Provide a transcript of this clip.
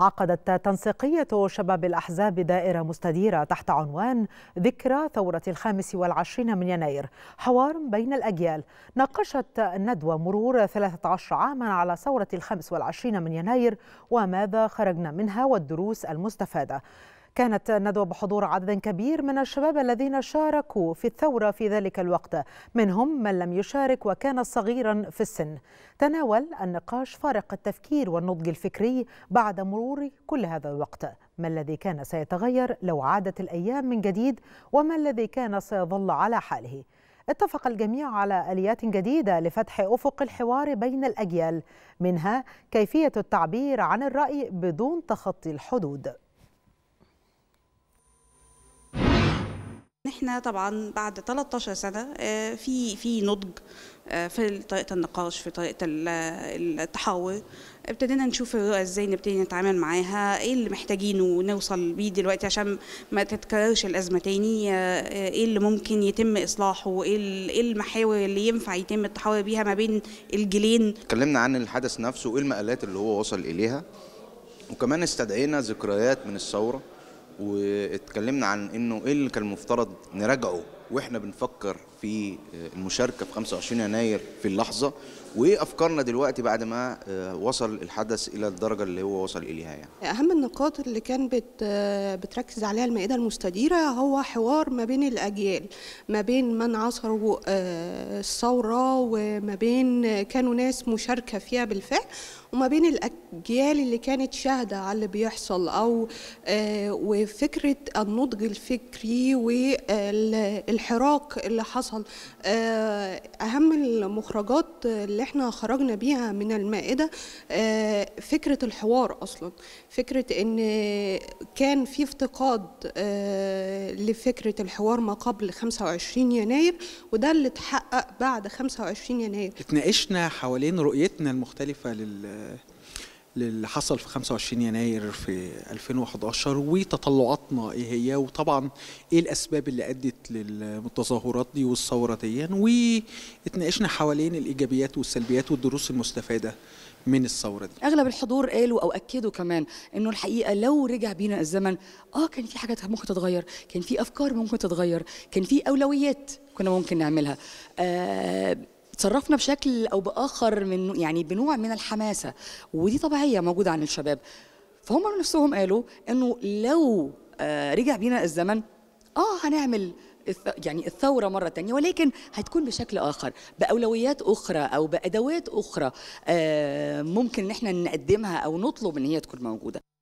عقدت تنسيقية شباب الأحزاب دائرة مستديرة تحت عنوان ذكرى ثورة الخامس والعشرين من يناير حوار بين الأجيال ناقشت الندوة مرور 13 عاما على ثورة الخامس والعشرين من يناير وماذا خرجنا منها والدروس المستفادة كانت الندوة بحضور عدد كبير من الشباب الذين شاركوا في الثورة في ذلك الوقت منهم من لم يشارك وكان صغيرا في السن تناول النقاش فارق التفكير والنضج الفكري بعد مرور كل هذا الوقت ما الذي كان سيتغير لو عادت الأيام من جديد وما الذي كان سيظل على حاله اتفق الجميع على اليات جديده لفتح افق الحوار بين الاجيال منها كيفيه التعبير عن الراي بدون تخطي الحدود احنا طبعا بعد 13 سنه آه، في في نضج آه، في طريقه النقاش في طريقه التحاور ابتدينا نشوف الرؤى ازاي نبتدي نتعامل معاها ايه اللي محتاجينه نوصل بيه دلوقتي عشان ما تتكررش الازمه تاني آه، ايه اللي ممكن يتم اصلاحه ايه, ايه المحاور اللي ينفع يتم التحاور بيها ما بين الجيلين اتكلمنا عن الحدث نفسه وايه المقالات اللي هو وصل اليها وكمان استدعينا ذكريات من الثوره واتكلمنا عن انه ايه اللي كان المفترض نراجعه واحنا بنفكر في آه، المشاركه في 25 يناير في اللحظه وايه افكارنا دلوقتي بعد ما آه، وصل الحدث الى الدرجه اللي هو وصل اليها يعني اهم النقاط اللي كان بت آه، بتركز عليها المائده المستديره هو حوار ما بين الاجيال ما بين من عاصروا الثوره وما بين كانوا ناس مشاركه فيها بالفعل وما بين الاجيال اللي كانت شاهده على اللي بيحصل او وفكره النضج الفكري وال الحراك اللي حصل آه، أهم المخرجات اللي احنا خرجنا بيها من المائدة آه، فكرة الحوار أصلا فكرة أن كان في افتقاد آه، لفكرة الحوار ما قبل 25 يناير وده اللي اتحقق بعد 25 يناير اتناقشنا حوالين رؤيتنا المختلفة لل للي حصل في 25 يناير في 2011 وتطلعاتنا ايه هي وطبعا ايه الاسباب اللي ادت للتظاهرات دي والثوره دي واتناقشنا حوالين الايجابيات والسلبيات والدروس المستفاده من الثوره دي اغلب الحضور قالوا او اكدوا كمان انه الحقيقه لو رجع بينا الزمن اه كان في حاجات ممكن تتغير كان في افكار ممكن تتغير كان في اولويات كنا ممكن نعملها آه تصرفنا بشكل او باخر من يعني بنوع من الحماسه ودي طبيعيه موجوده عند الشباب فهم نفسهم قالوا انه لو آه، رجع بينا الزمن اه هنعمل يعني الثورة مرة تانية ولكن هتكون بشكل آخر بأولويات أخرى أو بأدوات أخرى آه، ممكن إن احنا نقدمها أو نطلب إن هي تكون موجودة